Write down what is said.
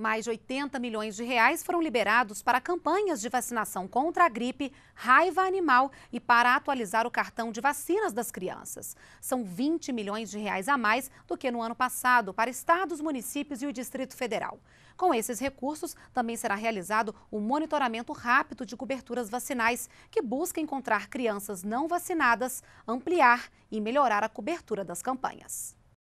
Mais de 80 milhões de reais foram liberados para campanhas de vacinação contra a gripe, raiva animal e para atualizar o cartão de vacinas das crianças. São 20 milhões de reais a mais do que no ano passado para estados, municípios e o Distrito Federal. Com esses recursos, também será realizado o monitoramento rápido de coberturas vacinais, que busca encontrar crianças não vacinadas, ampliar e melhorar a cobertura das campanhas.